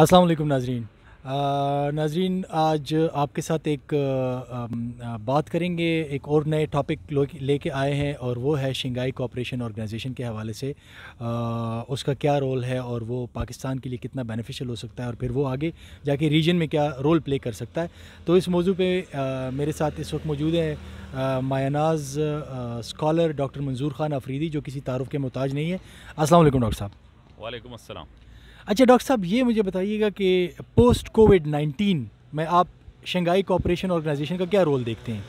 अस्सलाम वालेकुम नाजरीन नाजरीन आज आपके साथ एक आ, बात करेंगे एक और नए टॉपिक लेके आए हैं और वो है शंघाई कोऑपरेशन ऑर्गेनाइजेशन के हवाले से आ, उसका क्या रोल है और वो पाकिस्तान के लिए कितना बेनिफिशियल हो सकता है और फिर वो आगे जाके रीजन में क्या रोल प्ले कर सकता है तो इस मौजू पे मेरे साथ इस वक्त मौजूद हैं मायानाज स्कॉलर डॉक्टर मंजूर खान अफरीदी जो किसी तारफ़ के मोहताज नहीं है असल डॉक्टर साहब वालेकुम अच्छा डॉक्टर साहब ये मुझे बताइएगा कि पोस्ट कोविड नाइन्टीन में आप शंघाई कोऑपरेशन ऑर्गेनाइजेशन का क्या रोल देखते हैं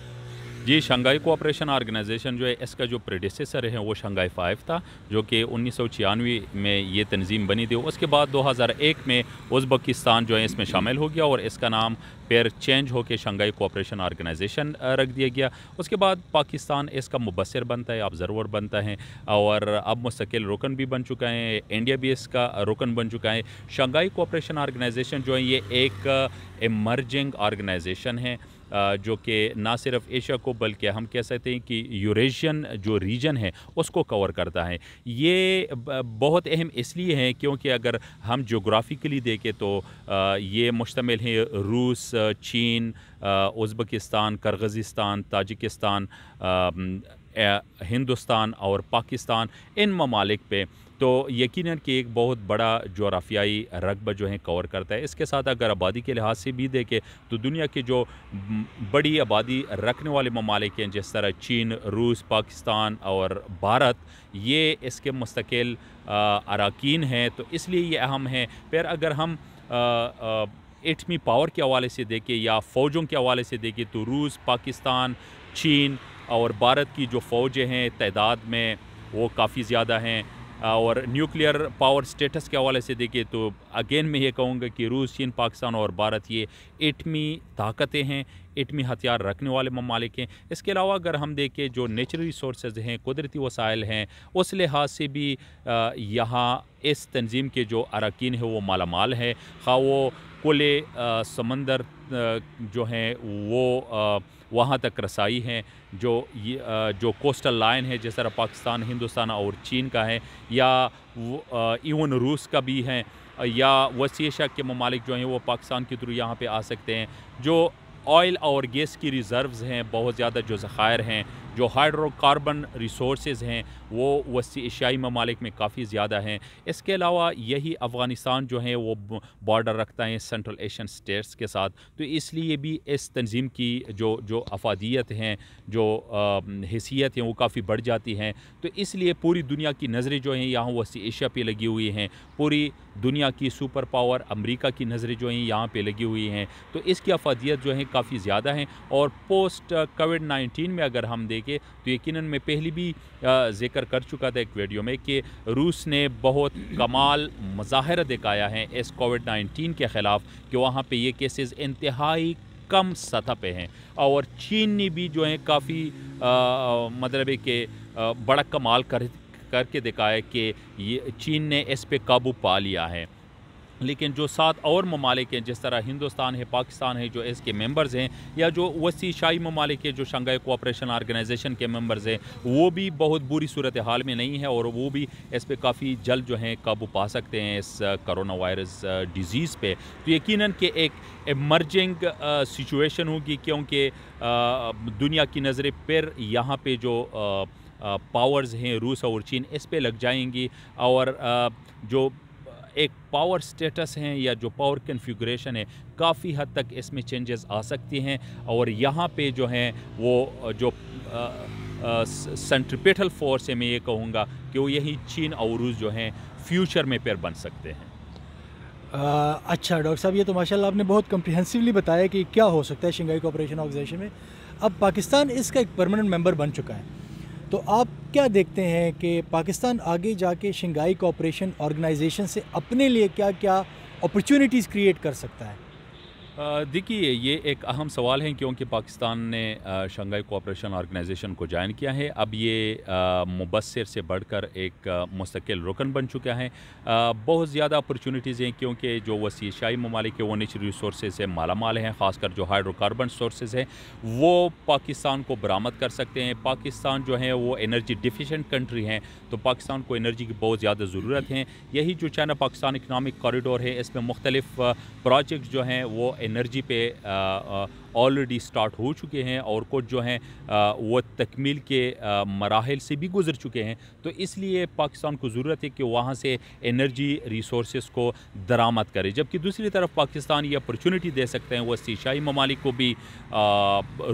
जी शंघाई कोऑपरेशन ऑर्गेनाइजेशन जो है इसका जो प्रोडिसर है वो शंघाई फाइव था जो कि उन्नीस में ये तंजीम बनी थी उसके बाद 2001 में उज़्बकिस्तान जो है इसमें शामिल हो गया और इसका नाम फिर चेंज होकर शंघाई कोऑपरेशन ऑर्गेनाइजेशन रख दिया गया उसके बाद पाकिस्तान इसका मुबसर बनता है ऑब्जरवर बनता है और अब मुस्किल रुकन भी बन चुका है इंडिया भी इसका रुकन बन चुका है शंघाई कोऑपरेशन ऑर्गेनाइजेशन जो है ये एक इमरजिंग ऑर्गेनाइजेशन है जो कि ना सिर्फ एशिया को बल्कि हम कह सकते हैं कि यूरेशियन जो रीजन है उसको कवर करता है ये बहुत अहम इसलिए हैं क्योंकि अगर हम जोग्राफ़िकली देखें तो ये मुश्तमिल हैं रूस चीन उज़्बकिस्तान करगज़िस्तान ताजिकिस्तान हिंदुस्तान और पाकिस्तान इन ममालिक पे तो यकीन कि एक बहुत बड़ा जोराफियाई रकबा जो है कवर करता है इसके साथ अगर आबादी के लिहाज से भी देखें तो दुनिया के जो बड़ी आबादी रखने वाले ममालिक हैं जिस तरह चीन रूस पाकिस्तान और भारत ये इसके मुस्तकिल अरकान हैं तो इसलिए ये अहम है फिर अगर हम आ, आ, एटमी पावर के हवाले से देखें या फ़ौजों के हवाले से देखें तो रूस पाकिस्तान चीन और भारत की जो फ़ौजें हैं तादाद में वो काफ़ी ज़्यादा हैं और न्यूक्लियर पावर स्टेटस के हवाले से देखिए तो अगेन मैं ये कहूँगा कि रूस चीन पाकिस्तान और भारत ये एटमी ताकतें हैं एटमी हथियार रखने वाले ममालिक हैं इसके अलावा अगर हम देखें जो नेचुरल रिसोर्स हैं कुदरती वसाइल हैं उस लिहाज से भी यहाँ इस तंजीम के जो अरकान है वो मालामाल है खा हाँ, वो कुल समंदर जो हैं वो वहाँ तक रसाई है जो जो कोस्टल लाइन है जिस तरह पाकिस्तान हिंदुस्तान और चीन का है या इवन रूस का भी है या वसी एशिया के ममालिक जो हैं वो पाकिस्तान के थ्रू यहाँ पर आ सकते हैं जो ऑयल और गैस की रिज़र्व्स हैं बहुत ज़्यादा जो ज़ख़ायर हैं जो हाइड्रोकार्बन रिसोर्स हैं वो वसी एशियाई ममालिक में काफ़ी ज़्यादा हैं इसके अलावा यही अफ़गानिस्तान जो है वो बॉर्डर रखता है सेंट्रल एशियन स्टेट्स के साथ तो इसलिए भी इस तंजीम की जो जो अफादियत हैं जो हैसियत हैं वो काफ़ी बढ़ जाती हैं तो इसलिए पूरी दुनिया की नज़रें जो हैं यहाँ वसी एशिया पर लगी हुई हैं पूरी दुनिया की सुपर पावर अमरीका की नज़रें जो हैं यहाँ पर लगी हुई हैं तो इसकी अफादियत जो है काफ़ी ज़्यादा हैं और पोस्ट कोविड नाइन्टीन में अगर हम देखें देखिए तो यकीन मैं पहले भी जिक्र कर चुका था एक वीडियो में कि रूस ने बहुत कमाल मज़ाहरा दिखाया है इस कोविड नाइन्टीन के ख़िलाफ़ कि वहाँ पर ये केसेस इंतहाई कम सतह पे हैं और चीन ने भी जो है काफ़ी मतलब है कि बड़ा कमाल कर करके दिखाया कि ये चीन ने इस पर काबू पा लिया है लेकिन जो सात और ममालिक हैं जिस तरह हिंदुस्तान है पाकिस्तान है जो इसके मेंबर्स हैं या जो वसी शाही ममालिक जो शंघाई कोऑपरेशन ऑर्गेनाइजेशन के मेंबर्स हैं वो भी बहुत बुरी सूरत हाल में नहीं है और वो भी इस पर काफ़ी जल्द जो है काबू पा सकते हैं इस करोना वायरस डिज़ीज़ पर तो यकीन कि एक इमरजिंग सिचुएशन होगी क्योंकि दुनिया की नज़रें पर यहाँ पर जो आ, पावर्स हैं रूस और चीन इस पे लग जाएंगी और जो एक पावर स्टेटस हैं या जो पावर कन्फिग्रेशन है काफ़ी हद तक इसमें चेंजेस आ सकती हैं और यहाँ पे जो हैं वो जो सेंट्रिपेटल फोर्स है मैं ये कहूँगा कि वो यही चीन और रूस जो हैं फ्यूचर में पैर बन सकते हैं आ, अच्छा डॉक्टर साहब ये तो माशाल्लाह आपने बहुत कम्प्रिहेंसिवली बताया कि क्या हो सकता है शंघाई कोऑपरेशन ऑर्गेनाइजेशन में अब पाकिस्तान इसका एक परमानेंट मेंबर बन चुका है तो आप क्या देखते हैं कि पाकिस्तान आगे जाके शंघाई कोऑपरेशन ऑर्गेनाइजेशन से अपने लिए क्या क्या अपॉर्चुनिटीज़ क्रिएट कर सकता है देखिए ये एक अहम सवाल है क्योंकि पाकिस्तान ने शंघाई कोऑपरेशन ऑर्गेनाइजेशन को ज्वाइन किया है अब ये मुबसर से बढ़कर एक मुस्तकिल रुकन बन चुका है बहुत ज़्यादा अपॉर्चुनिटीज़ हैं क्योंकि जो वसी शाही ममालिक वो नेचुरल रिसोर्स से माला माल हैं ख़ासकर जो हाइड्रोकार्बन सोर्सेज हैं वो पाकिस्तान को बरामद कर सकते हैं पाकिस्तान जो है वो एनर्जी डिफिशेंट कंट्री हैं तो पाकिस्तान को एनर्जी की बहुत ज़्यादा ज़रूरत है यही जो चाइना पाकिस्तान इकनॉमिक कॉरिडोर है इसमें मुख्तलिफ प्रोजेक्ट जो हैं वो एनर्जी पे ऑलरेडी स्टार्ट हो चुके हैं और कुछ जो हैं वो तकमील के मराहल से भी गुजर चुके हैं तो इसलिए पाकिस्तान को ज़रूरत है कि वहाँ से एनर्जी रिसोर्स को दरामद करे जबकि दूसरी तरफ पाकिस्तान ये अपॉर्चुनिटी दे सकते हैं वह सीशाई ममालिक को भी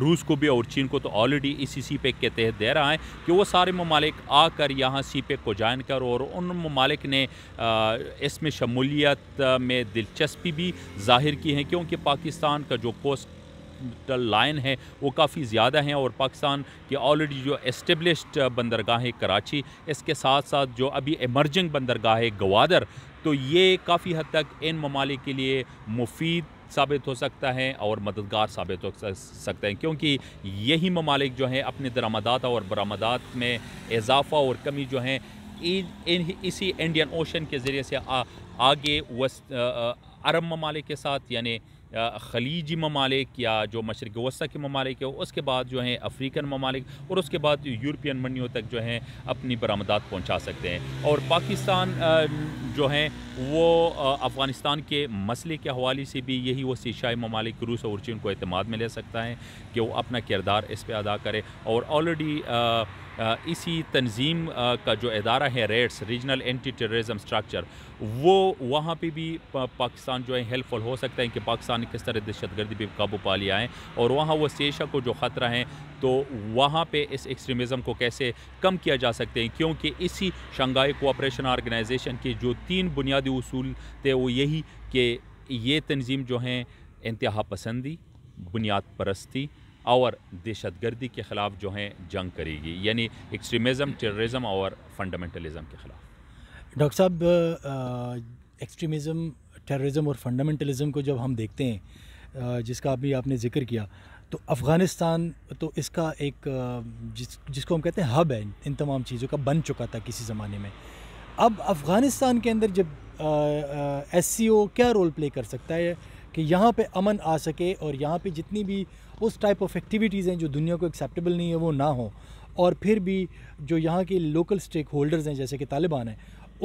रूस को भी और चीन को तो ऑलरेडी इसी सी पैक e के तहत दे रहा है कि वो सारे ममालिक आकर यहाँ सी पैक e को ज्वाइन कर और उन ममालिक ने इसमें शमूलियत में दिलचस्पी भी जाहिर की है क्योंकि पाकिस्तान का जो कोस्ट लाइन है वो काफ़ी ज़्यादा हैं और पाकिस्तान के ऑलरेडी जो इस्टेब्लिश्ड बंदरगाह है कराची इसके साथ साथ जो अभी एमरजिंग बंदरगाह है गवादर तो ये काफ़ी हद तक इन ममालिक के लिए मुफीद साबित हो सकता है और मददगार साबित हो सकते हैं क्योंकि यही ममालिक जो हैं अपने दरामदात और बरामदात में इजाफा और कमी जो हैं इन इसी इंडियन ओशन के ज़रिए से आ, आगे वस्त अरब ममालिक के साथ यानी खलीजी ममालिक या जो मशरक वसा के ममालिक है उसके बाद जो हैं अफ्रीकन ममालिक और उसके बाद यूरोपियन मंडियों तक जो हैं अपनी बरामदात पहुँचा सकते हैं और पाकिस्तान जो हैं वो अफ़गानिस्तान के मसले के हवाले से भी यही वो सीशाई ममालिक रूस और चीन को अतमाद में ले सकता है कि वो अपना किरदार इस पर अदा करे और ऑलरेडी इसी तंजीम का जो अदारा है RATS regional anti terrorism structure वो वहाँ पे भी पाकिस्तान जो है हेल्पफुल हो सकता है कि पाकिस्तान किस तरह दहशत गर्दी पर काबू पा लिया है और वहाँ वो सेशा को जो ख़तरा है तो वहाँ पे इस एक्सट्रीमिज़म को कैसे कम किया जा सकते हैं क्योंकि इसी शंघाई कोऑपरेशन ऑर्गेनाइजेशन के जो तीन बुनियादी असूल थे वो यही कि ये तंजीम जो हैं इंतहा पसंदी बुनियाद परस्ती और दहशतगर्दी के ख़िलाफ़ जो है जंग करेगी यानी एक्सट्रीमिज़म टेररिज़म और फंडामेंटलिज़म के ख़िलाफ़ डॉक्टर साहब एक्सट्रीमिज़म टेर्रिज़म और फंडामेंटलिज़म को जब हम देखते हैं जिसका अभी आपने ज़िक्र किया तो अफ़गानिस्तान तो इसका एक जिस जिसको हम कहते हैं हब है इन तमाम चीज़ों का बन चुका था किसी ज़माने में अब अफ़गानिस्तान के अंदर जब एस सी ओ क्या रोल प्ले कर सकता है कि यहाँ पे अमन आ सके और यहाँ पे जितनी भी उस टाइप ऑफ एक्टिविटीज़ हैं जो दुनिया को एक्सेप्टेबल नहीं है वो ना हो और फिर भी जो यहाँ के लोकल स्टेक होल्डर्स हैं जैसे कि तालिबान हैं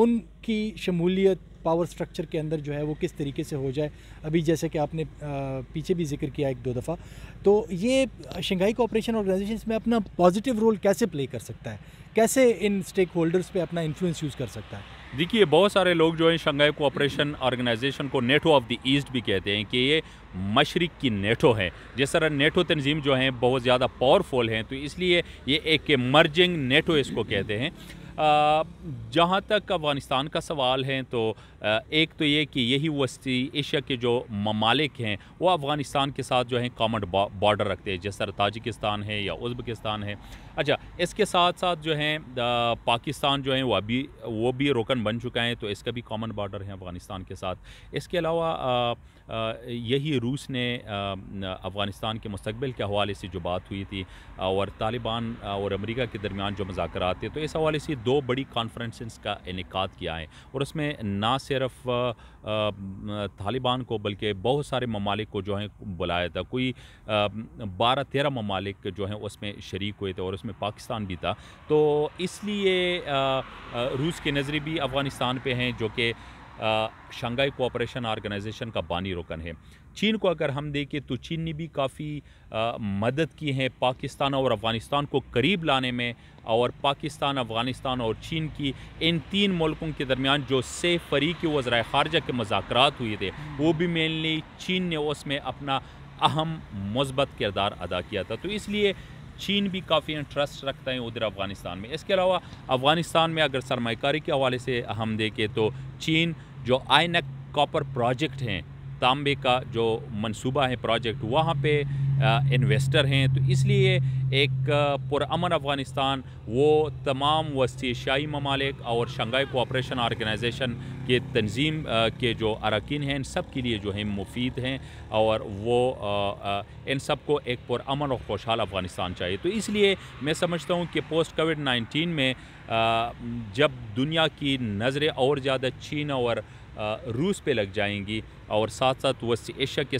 उनकी शमूलियत पावर स्ट्रक्चर के अंदर जो है वो किस तरीके से हो जाए अभी जैसे कि आपने पीछे भी जिक्र किया एक दो दफ़ा तो ये शंघाई कोऑपरेशन ऑर्गेनाइजेशन में अपना पॉजिटिव रोल कैसे प्ले कर सकता है कैसे इन स्टेक होल्डर्स पर अपना इन्फ्लुएंस यूज़ कर सकता है देखिए बहुत सारे लोग जो हैं शंघाई कोऑपरेशन ऑर्गेनाइजेशन को नेटो ऑफ द ईस्ट भी कहते हैं कि ये मशरक़ की नेटो है जिस तरह नेटो तंजीम जो हैं बहुत ज़्यादा पावरफुल हैं तो इसलिए ये एक मर्जिंग नेटो इसको कहते हैं जहाँ तक अफ़गानिस्तान का सवाल है तो एक तो ये कि यही वस्ती एशिया के जो ममालिक हैं वो अफ़गानिस्तान के साथ जो है कॉमन बॉर्डर रखते हैं जैसा ताजिकिस्तान है या उज़्बकिस्तान है अच्छा इसके साथ साथ जो है पाकिस्तान जो है वो अभी वो भी रोकन बन चुका है तो इसका भी कॉमन बॉर्डर है अफ़गानिस्तान के साथ इसके अलावा यही रूस ने अफ़गानिस्तान के मुस्तबिल के हवाले से जो बात हुई थी और तालिबान और अमेरिका के दरमियान जो मजाक थे तो इस हवाले से दो बड़ी कॉन्फ्रेंसेस का इनका किया है और उसमें ना सिर्फ तालिबान को बल्कि बहुत सारे ममालिक को जो है बुलाया था कोई बारह तेरह ममालिक जो हैं उसमें शरीक हुए थे और उसमें पाकिस्तान भी था तो इसलिए रूस के नज़र भी अफ़गानिस्तान पर हैं जो कि शंघाई कोऑपरेशन ऑर्गेनाइजेशन का बानी रुकन है चीन को अगर हम देखें तो चीन ने भी काफ़ी मदद की है पाकिस्तान और अफ़गानिस्तान को करीब लाने में और पाकिस्तान अफ़गानिस्तान और चीन की इन तीन मुल्कों के दरमियान जो से फरीक वज्रा खारजा के मजाक हुए थे वो भी मेनली चीन ने उसमें अपना अहम मस्बत किरदार अदा किया था तो इसलिए चीन भी काफ़ी इंटरेस्ट रखता है उधर अफ़गानिस्तान में इसके अलावा अफ़गानिस्तान में अगर सरमाकारी के हवाले से हम देखें तो चीन जो आइनक कॉपर प्रोजेक्ट हैं तांबे का जो मंसूबा है प्रोजेक्ट वहाँ पे इन्वेस्टर हैं तो इसलिए एक पुरान अफ़गानिस्तान वो तमाम वस्ती एशियाई ममालिक और शंघाई कोऑपरेशन ऑर्गेनाइजेशन के तंजीम के जो अरकान हैं इन सब के लिए जो हैं मुफीद हैं और वो आ, आ, इन सब को एक पुरान और खुशहाल अफ़गानिस्तान चाहिए तो इसलिए मैं समझता हूँ कि पोस्ट कोविड नाइन्टीन में आ, जब दुनिया की नज़रें और ज़्यादा चीन और रूस पे लग जाएंगी और साथ साथ वसी एशिया के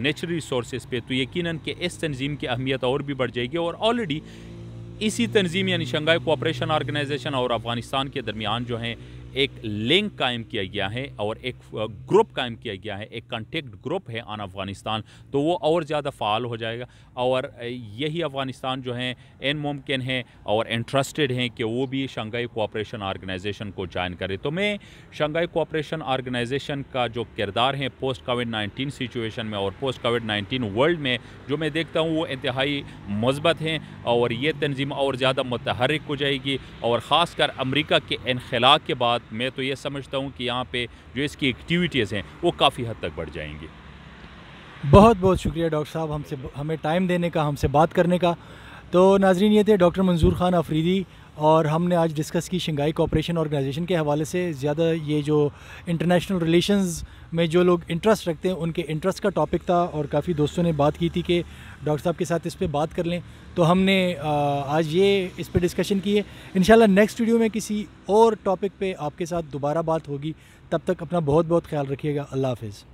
नेचुरल रिसोर्स पे तो यकीनन कि इस तंजीम की अहमियत और भी बढ़ जाएगी और ऑलरेडी इसी तंजीम यानी शंघाई कोऑपरेशन ऑर्गेनाइजेशन और अफ़गानिस्तान के दरमियान जो हैं एक लिंक कायम किया गया है और एक ग्रुप कायम किया गया है एक कॉन्टेक्ट ग्रुप है ऑन अफ़गानिस्तान तो वो और ज़्यादा फ़ाल हो जाएगा और यही अफ़गानिस्तान जो है इन मुमकिन है और इंटरेस्टेड हैं कि वो भी शंघाई कोऑपरेशन ऑर्गेनाइजेशन को ज्वाइन करे तो मैं शंघाई कोऑपरेशन ऑर्गेनाइजेशन का जो किरदार है पोस्ट कोविड नाइन्टीन सिचुएशन में और पोस्ट कोविड नाइन्टीन वर्ल्ड में जो मैं देखता हूँ वो इंतहाई मस्बत हैं और ये तंजीम और ज़्यादा मतहरक हो जाएगी और ख़ास कर अमरीका के इनखला के बाद मैं तो ये समझता हूँ कि यहाँ पे जो इसकी एक्टिविटीज़ हैं वो काफ़ी हद तक बढ़ जाएंगी बहुत बहुत शुक्रिया डॉक्टर साहब हमसे हमें टाइम देने का हमसे बात करने का तो नाजरीन ये थे डॉक्टर मंजूर खान अफरीदी और हमने आज डिस्कस की शंघाई कॉपरेशन ऑर्गेनाइजेशन के हवाले से ज़्यादा ये जो इंटरनेशनल रिलेशंस में जो लोग इंटरेस्ट रखते हैं उनके इंटरेस्ट का टॉपिक था और काफ़ी दोस्तों ने बात की थी कि डॉक्टर साहब के साथ इस पर बात कर लें तो हमने आज ये इस पर डिस्कशन की है इनशाला नेक्स्ट वीडियो में किसी और टॉपिक पर आपके साथ दोबारा बात होगी तब तक अपना बहुत बहुत ख्याल रखिएगा अल्लाह हाफिज़